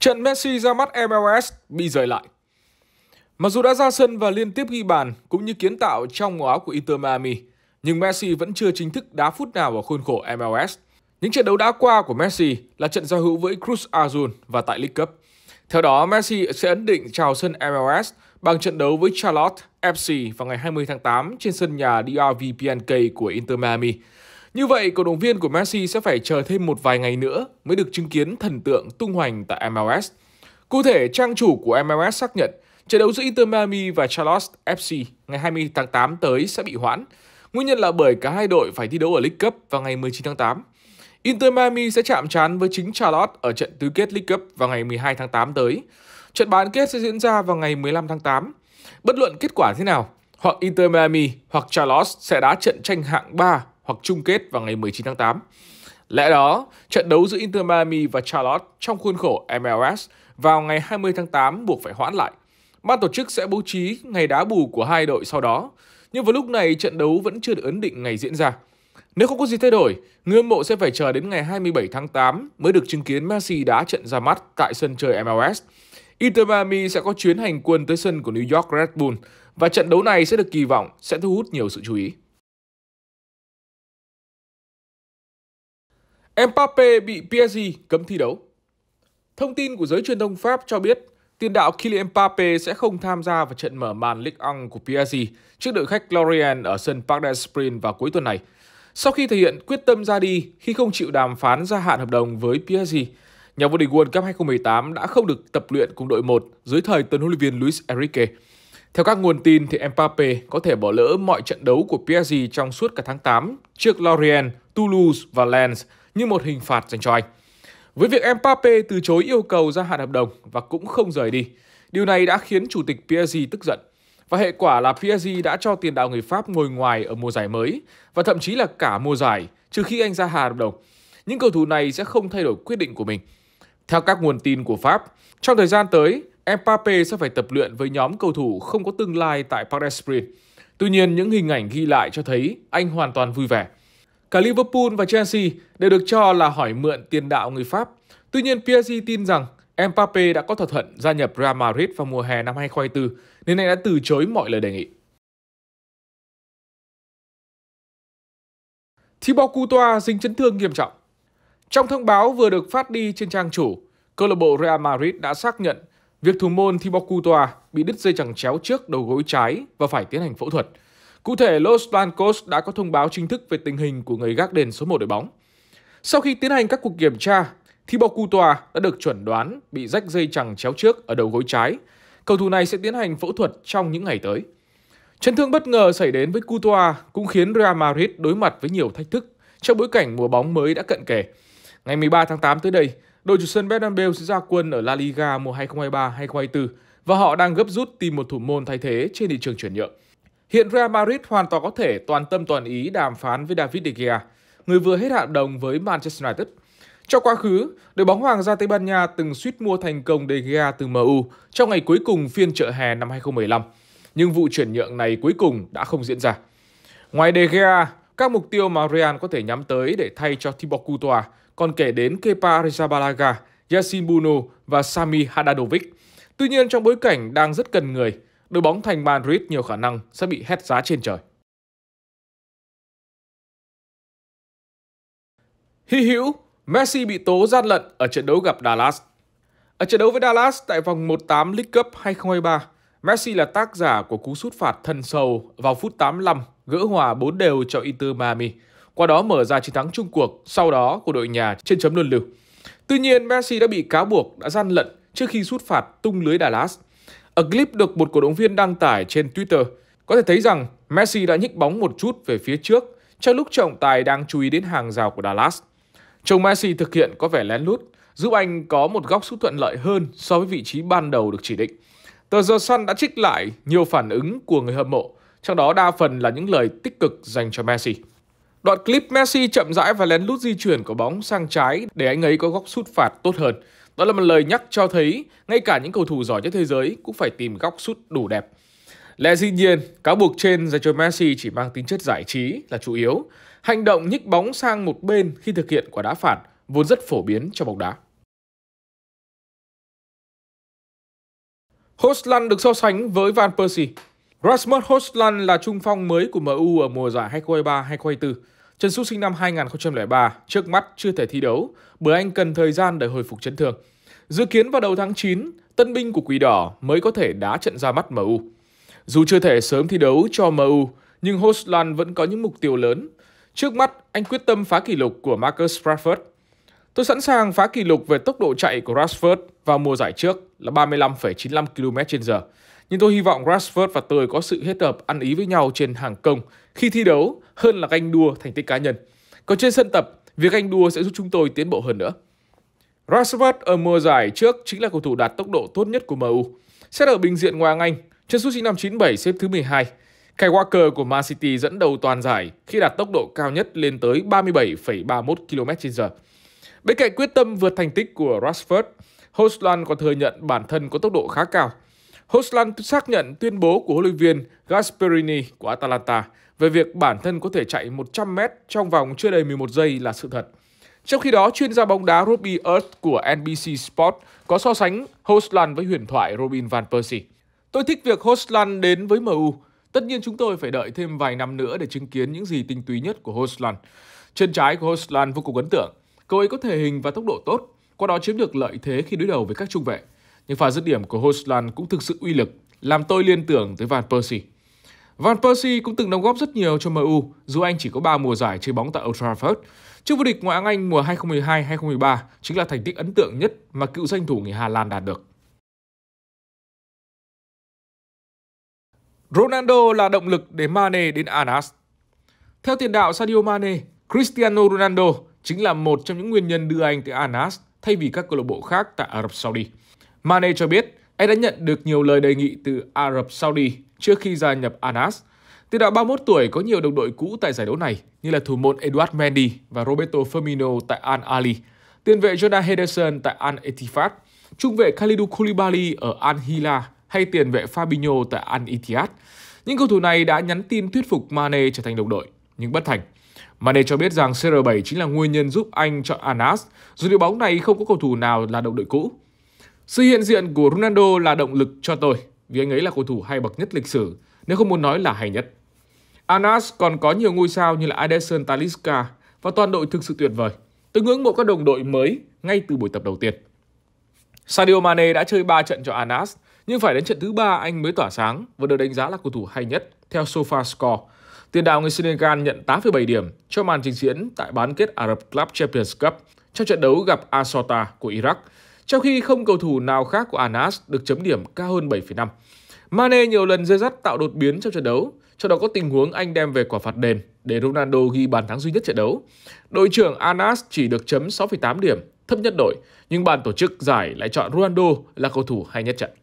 Trận Messi ra mắt MLS bị rời lại. Mặc dù đã ra sân và liên tiếp ghi bàn cũng như kiến tạo trong màu áo của Inter Miami, nhưng Messi vẫn chưa chính thức đá phút nào ở khuôn khổ MLS. Những trận đấu đã qua của Messi là trận giao hữu với Cruz Azul và tại League Cup. Theo đó, Messi sẽ ấn định chào sân MLS bằng trận đấu với Charlotte FC vào ngày 20 tháng 8 trên sân nhà DRV PNK của Inter Miami. Như vậy, cổ động viên của Messi sẽ phải chờ thêm một vài ngày nữa mới được chứng kiến thần tượng tung hoành tại MLS. Cụ thể, trang chủ của MLS xác nhận trận đấu giữa Inter Miami và Charlotte FC ngày 20 tháng 8 tới sẽ bị hoãn. Nguyên nhân là bởi cả hai đội phải thi đấu ở League Cup vào ngày 19 tháng 8. Inter Miami sẽ chạm trán với chính Charlotte ở trận tứ kết League Cup vào ngày 12 tháng 8 tới. Trận bán kết sẽ diễn ra vào ngày 15 tháng 8. Bất luận kết quả thế nào, hoặc Inter Miami hoặc Charlotte sẽ đá trận tranh hạng 3 hoặc chung kết vào ngày 19 tháng 8. Lẽ đó, trận đấu giữa Inter Miami và Charlotte trong khuôn khổ MLS vào ngày 20 tháng 8 buộc phải hoãn lại. Ban tổ chức sẽ bố trí ngày đá bù của hai đội sau đó, nhưng vào lúc này trận đấu vẫn chưa được ấn định ngày diễn ra. Nếu không có gì thay đổi, người hâm mộ sẽ phải chờ đến ngày 27 tháng 8 mới được chứng kiến Messi đá trận ra mắt tại sân chơi MLS. Inter Miami sẽ có chuyến hành quân tới sân của New York Red Bull và trận đấu này sẽ được kỳ vọng sẽ thu hút nhiều sự chú ý. Mbappe bị PSG cấm thi đấu. Thông tin của giới truyền thông Pháp cho biết tiền đạo Kylian Mbappe sẽ không tham gia vào trận mở màn Ligue 1 của PSG trước đội khách Lorient ở sân Parc des Princes vào cuối tuần này. Sau khi thể hiện quyết tâm ra đi khi không chịu đàm phán gia hạn hợp đồng với PSG, nhà vô địch World Cup 2018 đã không được tập luyện cùng đội 1 dưới thời tân huấn luyện viên Luis Enrique. Theo các nguồn tin thì Mbappe có thể bỏ lỡ mọi trận đấu của PSG trong suốt cả tháng 8 trước Lorient, Toulouse và Lens – như một hình phạt dành cho anh. Với việc Mbappe từ chối yêu cầu gia hạn hợp đồng và cũng không rời đi, điều này đã khiến chủ tịch PSG tức giận. Và hệ quả là PSG đã cho tiền đạo người Pháp ngồi ngoài ở mùa giải mới và thậm chí là cả mùa giải trừ khi anh gia hạn hợp đồng. Những cầu thủ này sẽ không thay đổi quyết định của mình. Theo các nguồn tin của Pháp, trong thời gian tới, Mbappe sẽ phải tập luyện với nhóm cầu thủ không có tương lai tại Paris Sprint. Tuy nhiên, những hình ảnh ghi lại cho thấy anh hoàn toàn vui vẻ. Cả Liverpool và Chelsea đều được cho là hỏi mượn tiền đạo người Pháp. Tuy nhiên, PSG tin rằng Mbappe đã có thỏa thuận gia nhập Real Madrid vào mùa hè năm 2024, nên anh đã từ chối mọi lời đề nghị. Thibaut Courtois dính chấn thương nghiêm trọng. Trong thông báo vừa được phát đi trên trang chủ, câu lạc bộ Real Madrid đã xác nhận việc thủ môn Thibaut Courtois bị đứt dây chằng chéo trước đầu gối trái và phải tiến hành phẫu thuật. Cụ thể, Los Blancos đã có thông báo chính thức về tình hình của người gác đền số 1 đội bóng. Sau khi tiến hành các cuộc kiểm tra, Thibaut Courtois đã được chuẩn đoán bị rách dây chằng chéo trước ở đầu gối trái. Cầu thủ này sẽ tiến hành phẫu thuật trong những ngày tới. Chấn thương bất ngờ xảy đến với Courtois cũng khiến Real Madrid đối mặt với nhiều thách thức trong bối cảnh mùa bóng mới đã cận kề. Ngày 13 tháng 8 tới đây, đội chủ sân Bernabeu sẽ ra quân ở La Liga mùa 2023-2024 và họ đang gấp rút tìm một thủ môn thay thế trên thị trường chuyển nhượng. Hiện Real Madrid hoàn toàn có thể toàn tâm toàn ý đàm phán với David De Gea, người vừa hết hạn đồng với Manchester United. Trong quá khứ, đội bóng Hoàng gia Tây Ban Nha từng suýt mua thành công De Gea từ MU trong ngày cuối cùng phiên chợ hè năm 2015, nhưng vụ chuyển nhượng này cuối cùng đã không diễn ra. Ngoài De Gea, các mục tiêu mà Real có thể nhắm tới để thay cho Thibaut Courtois còn kể đến Kepa Arrizabalaga, Yassin Bounou và Sami Hadadovic. Tuy nhiên trong bối cảnh đang rất cần người, đội bóng thành Madrid nhiều khả năng sẽ bị hét giá trên trời. Hy hữu, Messi bị tố gian lận ở trận đấu gặp Dallas. Ở trận đấu với Dallas tại vòng 1-8 League Cup 2023, Messi là tác giả của cú sút phạt thân sâu vào phút 85 gỡ hòa 4 đều cho Inter Miami, qua đó mở ra chiến thắng chung cuộc sau đó của đội nhà trên chấm luân lưu. Tuy nhiên, Messi đã bị cáo buộc đã gian lận trước khi sút phạt tung lưới Dallas – ở clip được một cổ động viên đăng tải trên Twitter, có thể thấy rằng Messi đã nhích bóng một chút về phía trước trong lúc trọng tài đang chú ý đến hàng rào của Dallas. Trông Messi thực hiện có vẻ lén lút, giúp anh có một góc sút thuận lợi hơn so với vị trí ban đầu được chỉ định. Tờ The Sun đã trích lại nhiều phản ứng của người hâm mộ, trong đó đa phần là những lời tích cực dành cho Messi. Đoạn clip Messi chậm rãi và lén lút di chuyển của bóng sang trái để anh ấy có góc sút phạt tốt hơn. Đó là một lời nhắc cho thấy ngay cả những cầu thủ giỏi nhất thế giới cũng phải tìm góc sút đủ đẹp. Lẽ dĩ nhiên, cáo buộc trên dành cho Messi chỉ mang tính chất giải trí là chủ yếu. Hành động nhích bóng sang một bên khi thực hiện quả đá phạt vốn rất phổ biến trong bóng đá. Hosland được so sánh với Van Persie. Rasmus Hosland là trung phong mới của MU ở mùa giải 2023-2024. Trần Sút sinh năm 2003 trước mắt chưa thể thi đấu bởi anh cần thời gian để hồi phục chấn thương. Dự kiến vào đầu tháng 9, tân binh của Quỷ Đỏ mới có thể đá trận ra mắt MU. Dù chưa thể sớm thi đấu cho MU, nhưng Hosland vẫn có những mục tiêu lớn. Trước mắt, anh quyết tâm phá kỷ lục của Marcus Rashford. Tôi sẵn sàng phá kỷ lục về tốc độ chạy của Rashford vào mùa giải trước là 35,95 km/h nhưng tôi hy vọng Rashford và tôi có sự hết hợp ăn ý với nhau trên hàng công khi thi đấu hơn là ganh đua thành tích cá nhân. Còn trên sân tập, việc ganh đua sẽ giúp chúng tôi tiến bộ hơn nữa. Rashford ở mùa giải trước chính là cầu thủ đạt tốc độ tốt nhất của MU. Xét ở bình diện ngoài Anh, chân sút sinh năm 97 xếp thứ 12. Kai Walker của Man City dẫn đầu toàn giải khi đạt tốc độ cao nhất lên tới 37,31 km/h. Bên cạnh quyết tâm vượt thành tích của Rashford, Hosland còn thừa nhận bản thân có tốc độ khá cao – Hoslan xác nhận tuyên bố của huấn luyện viên Gasperini của Atalanta về việc bản thân có thể chạy 100m trong vòng chưa đầy 11 giây là sự thật. Trong khi đó, chuyên gia bóng đá Robbie Earth của NBC Sport có so sánh Hoslan với huyền thoại Robin Van Persie. Tôi thích việc Hoslan đến với MU. Tất nhiên chúng tôi phải đợi thêm vài năm nữa để chứng kiến những gì tinh túy nhất của Hoslan. Chân trái của Hoslan vô cùng ấn tượng. Cậu ấy có thể hình và tốc độ tốt, qua đó chiếm được lợi thế khi đối đầu với các trung vệ nhưng pha dứt điểm của Hosland cũng thực sự uy lực, làm tôi liên tưởng tới Van Persie. Van Persie cũng từng đóng góp rất nhiều cho MU, dù anh chỉ có 3 mùa giải chơi bóng tại Old Trafford. Chức vô địch Ngoại hạng Anh mùa 2012-2013 chính là thành tích ấn tượng nhất mà cựu danh thủ người Hà Lan đạt được. Ronaldo là động lực để Mane đến Anas. Theo tiền đạo Sadio Mane, Cristiano Ronaldo chính là một trong những nguyên nhân đưa anh tới Anas thay vì các câu lạc bộ khác tại Ả Rập Saudi. Mane cho biết anh đã nhận được nhiều lời đề nghị từ Ả Rập Saudi trước khi gia nhập Anas. Tiền đạo 31 tuổi có nhiều đồng đội cũ tại giải đấu này như là thủ môn Eduard Mendy và Roberto Firmino tại Al Ali, tiền vệ Jordan Henderson tại Al Etihad, trung vệ Khalidou Koulibaly ở Al Hilal hay tiền vệ Fabinho tại Al Ittihad. Những cầu thủ này đã nhắn tin thuyết phục Mane trở thành đồng đội, nhưng bất thành. Mane cho biết rằng CR7 chính là nguyên nhân giúp anh chọn Anas, dù đội bóng này không có cầu thủ nào là đồng đội cũ. Sự hiện diện của Ronaldo là động lực cho tôi, vì anh ấy là cầu thủ hay bậc nhất lịch sử, nếu không muốn nói là hay nhất. Anas còn có nhiều ngôi sao như là Ederson Talisca và toàn đội thực sự tuyệt vời. Tôi ngưỡng mộ các đồng đội mới ngay từ buổi tập đầu tiên. Sadio Mane đã chơi 3 trận cho Anas, nhưng phải đến trận thứ 3 anh mới tỏa sáng và được đánh giá là cầu thủ hay nhất theo SofaScore. Tiền đạo người Senegal nhận 8,7 điểm cho màn trình diễn tại bán kết Arab Club Champions Cup trong trận đấu gặp Asota của Iraq trong khi không cầu thủ nào khác của Anas được chấm điểm cao hơn 7,5. Mane nhiều lần dây dắt tạo đột biến trong trận đấu, trong đó có tình huống anh đem về quả phạt đền để Ronaldo ghi bàn thắng duy nhất trận đấu. Đội trưởng Anas chỉ được chấm 6,8 điểm, thấp nhất đội, nhưng ban tổ chức giải lại chọn Ronaldo là cầu thủ hay nhất trận.